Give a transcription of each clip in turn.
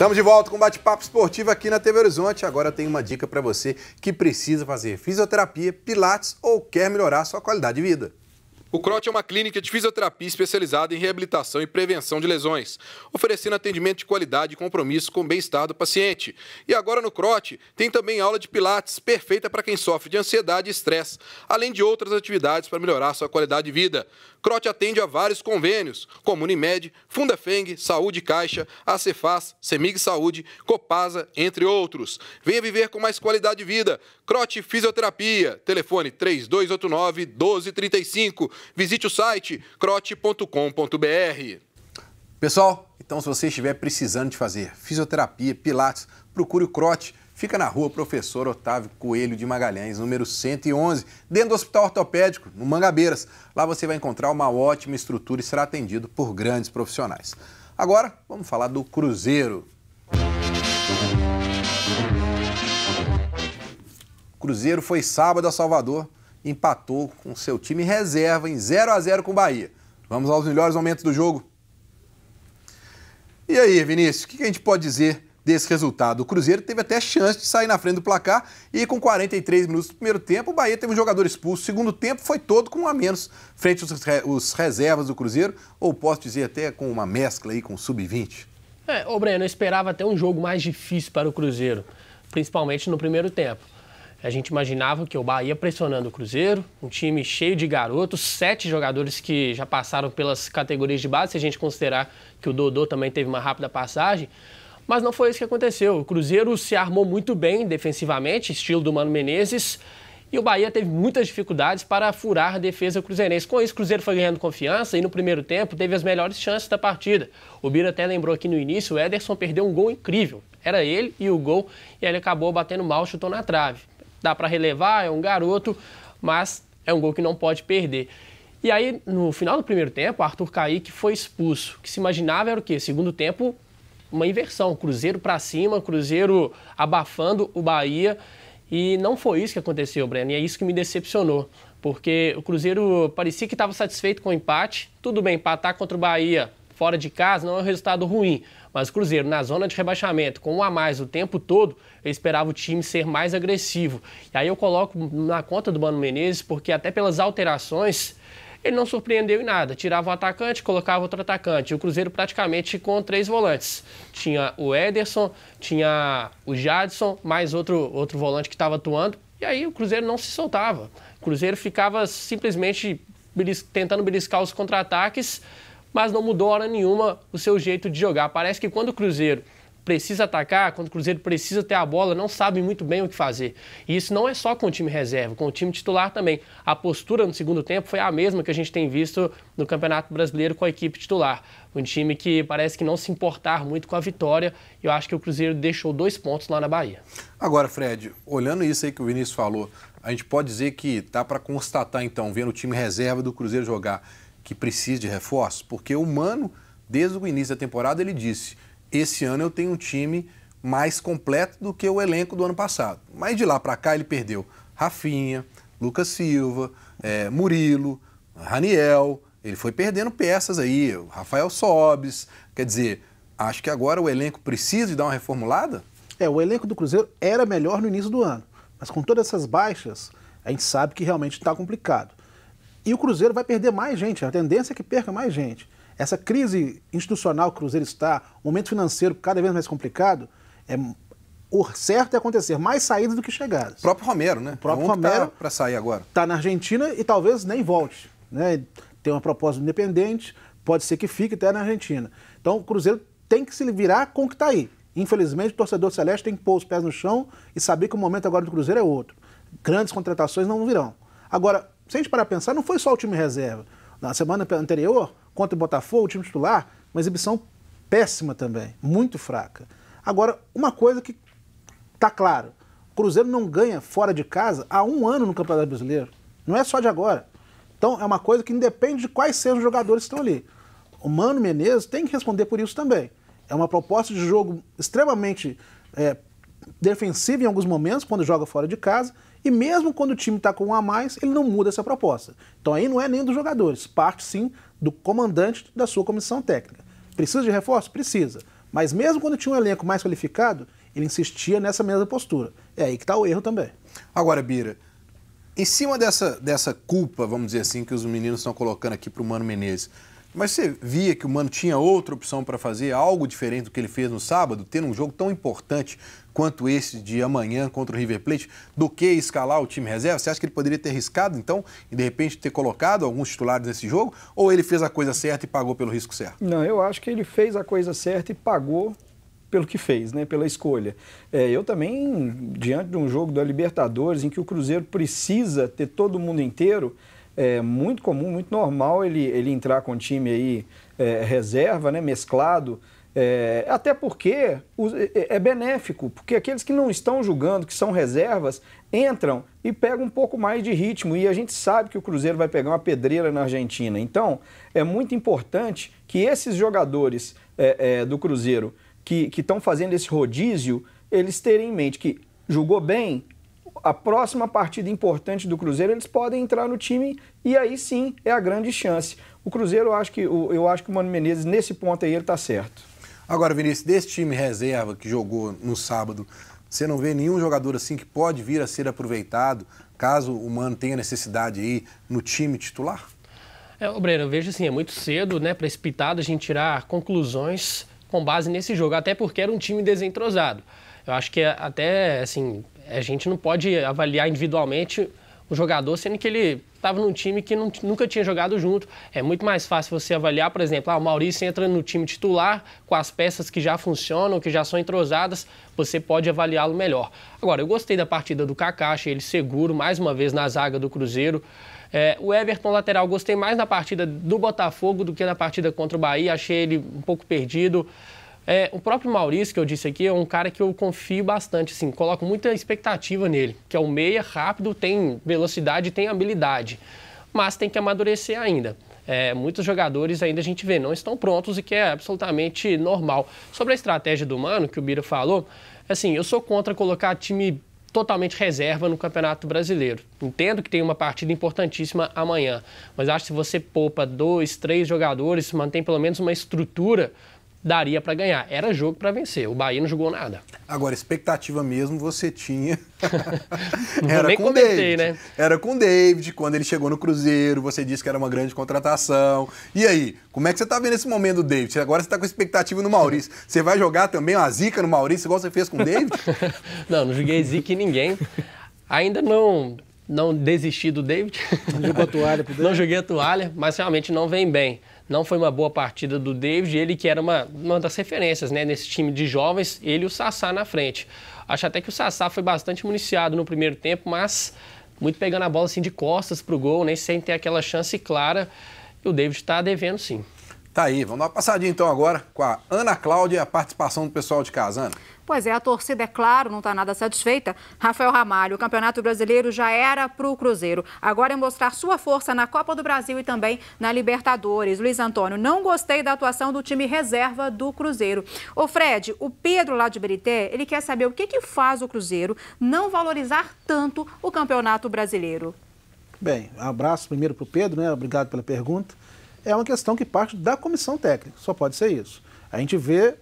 Estamos de volta com o bate-papo esportivo aqui na TV Horizonte. Agora tem uma dica para você que precisa fazer fisioterapia, pilates ou quer melhorar sua qualidade de vida. O CROT é uma clínica de fisioterapia especializada em reabilitação e prevenção de lesões, oferecendo atendimento de qualidade e compromisso com o bem-estar do paciente. E agora no CROT tem também aula de pilates, perfeita para quem sofre de ansiedade e estresse, além de outras atividades para melhorar sua qualidade de vida. CROT atende a vários convênios, como Unimed, Fundafeng, Saúde Caixa, Acefaz, Semig Saúde, Copasa, entre outros. Venha viver com mais qualidade de vida. CROT Fisioterapia, telefone 3289 1235. Visite o site crote.com.br. Pessoal, então se você estiver precisando de fazer fisioterapia, pilates, procure o Crote. Fica na rua Professor Otávio Coelho de Magalhães, número 111, dentro do Hospital Ortopédico, no Mangabeiras. Lá você vai encontrar uma ótima estrutura e será atendido por grandes profissionais. Agora, vamos falar do Cruzeiro. Cruzeiro foi sábado a Salvador empatou com seu time reserva em 0 a 0 com o Bahia. Vamos aos melhores momentos do jogo. E aí, Vinícius, o que a gente pode dizer desse resultado? O Cruzeiro teve até chance de sair na frente do placar e com 43 minutos do primeiro tempo, o Bahia teve um jogador expulso. O segundo tempo foi todo com um a menos frente aos re os reservas do Cruzeiro, ou posso dizer até com uma mescla aí com sub-20. É, ô Breno, eu esperava até um jogo mais difícil para o Cruzeiro, principalmente no primeiro tempo. A gente imaginava que o Bahia pressionando o Cruzeiro, um time cheio de garotos, sete jogadores que já passaram pelas categorias de base, se a gente considerar que o Dodô também teve uma rápida passagem. Mas não foi isso que aconteceu. O Cruzeiro se armou muito bem defensivamente, estilo do Mano Menezes, e o Bahia teve muitas dificuldades para furar a defesa cruzeirense. Com isso, o Cruzeiro foi ganhando confiança e no primeiro tempo teve as melhores chances da partida. O Bira até lembrou aqui no início, o Ederson perdeu um gol incrível. Era ele e o gol, e ele acabou batendo mal, chutou na trave dá para relevar, é um garoto, mas é um gol que não pode perder. E aí, no final do primeiro tempo, Arthur Kaique foi expulso. O que se imaginava era o quê? Segundo tempo, uma inversão. Cruzeiro para cima, Cruzeiro abafando o Bahia. E não foi isso que aconteceu, Breno. E é isso que me decepcionou. Porque o Cruzeiro parecia que estava satisfeito com o empate. Tudo bem, empatar contra o Bahia fora de casa não é um resultado ruim, mas o Cruzeiro na zona de rebaixamento, com um a mais o tempo todo, eu esperava o time ser mais agressivo. E aí eu coloco na conta do Mano Menezes, porque até pelas alterações ele não surpreendeu em nada. Tirava o atacante, colocava outro atacante. E o Cruzeiro praticamente com três volantes. Tinha o Ederson, tinha o Jadson, mais outro, outro volante que estava atuando. E aí o Cruzeiro não se soltava. O Cruzeiro ficava simplesmente belis tentando beliscar os contra-ataques mas não mudou hora nenhuma o seu jeito de jogar. Parece que quando o Cruzeiro precisa atacar, quando o Cruzeiro precisa ter a bola, não sabe muito bem o que fazer. E isso não é só com o time reserva, com o time titular também. A postura no segundo tempo foi a mesma que a gente tem visto no Campeonato Brasileiro com a equipe titular. Um time que parece que não se importar muito com a vitória. E eu acho que o Cruzeiro deixou dois pontos lá na Bahia. Agora, Fred, olhando isso aí que o Vinícius falou, a gente pode dizer que dá para constatar, então, vendo o time reserva do Cruzeiro jogar, que precise de reforços? Porque o Mano, desde o início da temporada, ele disse: esse ano eu tenho um time mais completo do que o elenco do ano passado. Mas de lá para cá ele perdeu Rafinha, Lucas Silva, é, Murilo, Raniel. Ele foi perdendo peças aí, Rafael Sobes. Quer dizer, acho que agora o elenco precisa de dar uma reformulada? É, o elenco do Cruzeiro era melhor no início do ano, mas com todas essas baixas, a gente sabe que realmente está complicado. E o Cruzeiro vai perder mais gente, é a tendência é que perca mais gente. Essa crise institucional que o Cruzeiro está, o momento financeiro cada vez mais complicado, é o certo é acontecer mais saídas do que chegadas. O próprio Romero, né? O próprio é tá Romero. Tá para sair agora. Está na Argentina e talvez nem volte. Né? Tem uma proposta independente, pode ser que fique até na Argentina. Então o Cruzeiro tem que se virar com o que está aí. Infelizmente, o torcedor celeste tem que pôr os pés no chão e saber que o momento agora do Cruzeiro é outro. Grandes contratações não virão. Agora, se a gente parar a pensar, não foi só o time reserva. Na semana anterior, contra o Botafogo, o time titular, uma exibição péssima também, muito fraca. Agora, uma coisa que está claro, o Cruzeiro não ganha fora de casa há um ano no Campeonato Brasileiro. Não é só de agora. Então, é uma coisa que independe de quais sejam os jogadores que estão ali. O Mano Menezes tem que responder por isso também. É uma proposta de jogo extremamente é, defensiva em alguns momentos, quando joga fora de casa, e mesmo quando o time está com um a mais, ele não muda essa proposta. Então aí não é nem dos jogadores, parte sim do comandante da sua comissão técnica. Precisa de reforço? Precisa. Mas mesmo quando tinha um elenco mais qualificado, ele insistia nessa mesma postura. É aí que está o erro também. Agora, Bira, em cima dessa, dessa culpa, vamos dizer assim, que os meninos estão colocando aqui para o Mano Menezes, mas você via que o Mano tinha outra opção para fazer, algo diferente do que ele fez no sábado, tendo um jogo tão importante quanto esse de amanhã contra o River Plate, do que escalar o time reserva? Você acha que ele poderia ter riscado, então, e de repente ter colocado alguns titulares nesse jogo? Ou ele fez a coisa certa e pagou pelo risco certo? Não, eu acho que ele fez a coisa certa e pagou pelo que fez, né, pela escolha. É, eu também, diante de um jogo da Libertadores, em que o Cruzeiro precisa ter todo mundo inteiro, é muito comum, muito normal ele, ele entrar com o time aí é, reserva, né, mesclado. É, até porque é, é, é benéfico, porque aqueles que não estão jogando, que são reservas, entram e pegam um pouco mais de ritmo. E a gente sabe que o Cruzeiro vai pegar uma pedreira na Argentina. Então, é muito importante que esses jogadores é, é, do Cruzeiro que estão fazendo esse rodízio, eles terem em mente que jogou bem, a próxima partida importante do Cruzeiro, eles podem entrar no time e aí sim é a grande chance. O Cruzeiro, eu acho que, eu acho que o Mano Menezes, nesse ponto aí, ele está certo. Agora, Vinícius, desse time reserva que jogou no sábado, você não vê nenhum jogador assim que pode vir a ser aproveitado, caso o Mano tenha necessidade aí no time titular? É, Breno, eu vejo assim, é muito cedo, né, precipitado a gente tirar conclusões com base nesse jogo, até porque era um time desentrosado. Eu acho que é até, assim, a gente não pode avaliar individualmente o jogador, sendo que ele estava num time que não, nunca tinha jogado junto. É muito mais fácil você avaliar, por exemplo, ah, o Maurício entra no time titular com as peças que já funcionam, que já são entrosadas, você pode avaliá-lo melhor. Agora, eu gostei da partida do Kaká, achei ele seguro, mais uma vez, na zaga do Cruzeiro. É, o Everton, lateral, gostei mais na partida do Botafogo do que na partida contra o Bahia, achei ele um pouco perdido. É, o próprio Maurício, que eu disse aqui, é um cara que eu confio bastante, assim, coloco muita expectativa nele, que é o meia rápido, tem velocidade, tem habilidade, mas tem que amadurecer ainda. É, muitos jogadores ainda a gente vê não estão prontos e que é absolutamente normal. Sobre a estratégia do Mano, que o Bira falou, assim, eu sou contra colocar time totalmente reserva no Campeonato Brasileiro. Entendo que tem uma partida importantíssima amanhã, mas acho que se você poupa dois, três jogadores, mantém pelo menos uma estrutura daria para ganhar. Era jogo para vencer. O Bahia não jogou nada. Agora, expectativa mesmo você tinha. era com o David. Né? Era com o David, quando ele chegou no Cruzeiro, você disse que era uma grande contratação. E aí, como é que você está vendo esse momento do David? Agora você está com expectativa no Maurício. Você vai jogar também uma zica no Maurício, igual você fez com o David? não, não joguei zica em ninguém. Ainda não não desisti do David. Não jogou a toalha pro David. Não joguei a toalha, mas realmente não vem bem. Não foi uma boa partida do David, ele que era uma, uma das referências né, nesse time de jovens, ele e o Sassá na frente. Acho até que o Sassá foi bastante municiado no primeiro tempo, mas muito pegando a bola assim de costas para o gol, nem né, sem ter aquela chance clara. E o David está devendo sim. Tá aí, vamos dar uma passadinha então agora com a Ana Cláudia e a participação do pessoal de casa, Ana. Pois é, a torcida, é claro, não está nada satisfeita. Rafael Ramalho, o Campeonato Brasileiro já era para o Cruzeiro. Agora é mostrar sua força na Copa do Brasil e também na Libertadores. Luiz Antônio, não gostei da atuação do time reserva do Cruzeiro. Ô Fred, o Pedro lá de Berité, ele quer saber o que, que faz o Cruzeiro não valorizar tanto o Campeonato Brasileiro. Bem, abraço primeiro para o Pedro, né? Obrigado pela pergunta é uma questão que parte da comissão técnica, só pode ser isso. A gente vê,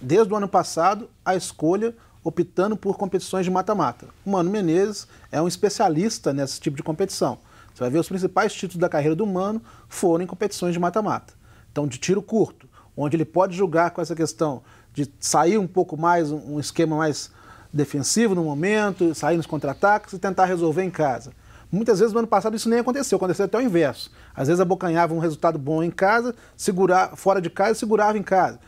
desde o ano passado, a escolha optando por competições de mata-mata. O Mano Menezes é um especialista nesse tipo de competição. Você vai ver os principais títulos da carreira do Mano foram em competições de mata-mata. Então, de tiro curto, onde ele pode jogar com essa questão de sair um pouco mais, um esquema mais defensivo no momento, sair nos contra-ataques e tentar resolver em casa. Muitas vezes no ano passado isso nem aconteceu, aconteceu até o inverso. Às vezes abocanhava um resultado bom em casa, segurar, fora de casa, segurava em casa.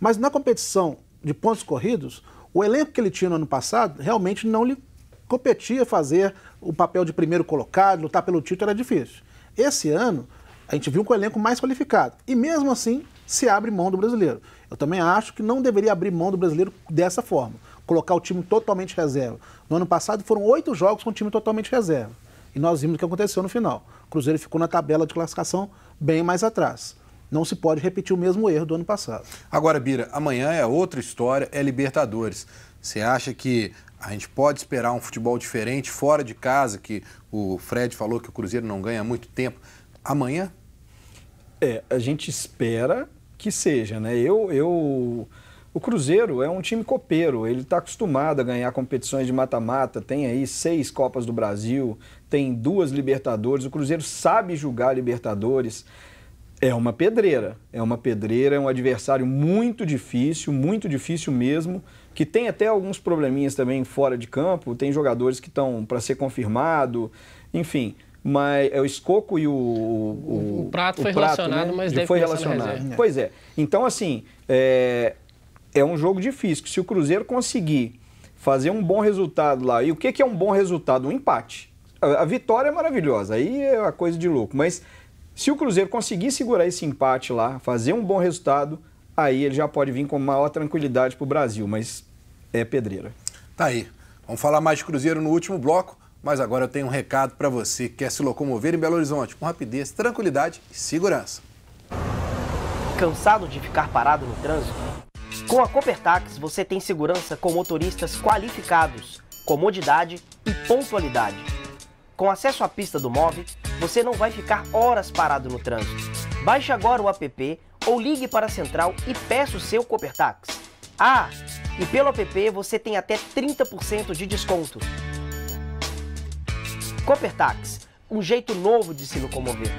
Mas na competição de pontos corridos, o elenco que ele tinha no ano passado realmente não lhe competia fazer o papel de primeiro colocado, lutar pelo título era difícil. Esse ano, a gente viu com o elenco mais qualificado. E mesmo assim, se abre mão do brasileiro. Eu também acho que não deveria abrir mão do brasileiro dessa forma. Colocar o time totalmente reserva. No ano passado foram oito jogos com o time totalmente reserva. E nós vimos o que aconteceu no final. O Cruzeiro ficou na tabela de classificação bem mais atrás. Não se pode repetir o mesmo erro do ano passado. Agora, Bira, amanhã é outra história, é Libertadores. Você acha que a gente pode esperar um futebol diferente fora de casa, que o Fred falou que o Cruzeiro não ganha muito tempo, amanhã? É, a gente espera que seja, né? Eu, eu... O Cruzeiro é um time copeiro, ele está acostumado a ganhar competições de mata-mata, tem aí seis Copas do Brasil, tem duas Libertadores, o Cruzeiro sabe julgar Libertadores. É uma pedreira, é uma pedreira, é um adversário muito difícil, muito difícil mesmo, que tem até alguns probleminhas também fora de campo, tem jogadores que estão para ser confirmado, enfim. Mas é o Escoco e o. O, o Prato o foi prato, né? relacionado, né? mas deve foi relacionado. É. Pois é. Então, assim, é, é um jogo difícil. se o Cruzeiro conseguir fazer um bom resultado lá, e o que, que é um bom resultado? Um empate a vitória é maravilhosa, aí é uma coisa de louco. Mas se o Cruzeiro conseguir segurar esse empate lá, fazer um bom resultado, aí ele já pode vir com maior tranquilidade para o Brasil, mas é pedreira. Tá aí. Vamos falar mais de Cruzeiro no último bloco, mas agora eu tenho um recado para você que quer se locomover em Belo Horizonte com rapidez, tranquilidade e segurança. Cansado de ficar parado no trânsito? Com a Copertax você tem segurança com motoristas qualificados, comodidade e pontualidade com acesso à pista do MOVE, você não vai ficar horas parado no trânsito. Baixe agora o app ou ligue para a central e peça o seu Copertax. Ah, e pelo app você tem até 30% de desconto. Copertax, um jeito novo de se locomover.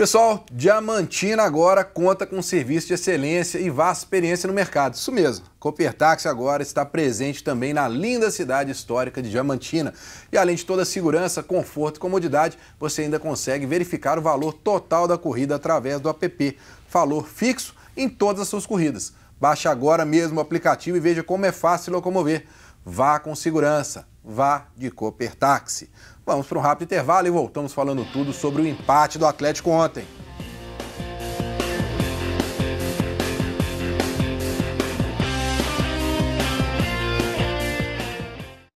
Pessoal, Diamantina agora conta com um serviço de excelência e vasta experiência no mercado. Isso mesmo. Copertax agora está presente também na linda cidade histórica de Diamantina. E além de toda a segurança, conforto e comodidade, você ainda consegue verificar o valor total da corrida através do app. Valor fixo em todas as suas corridas. Baixe agora mesmo o aplicativo e veja como é fácil locomover. Vá com segurança vá de Cooper Táxi. Vamos para um rápido intervalo e voltamos falando tudo sobre o empate do Atlético ontem.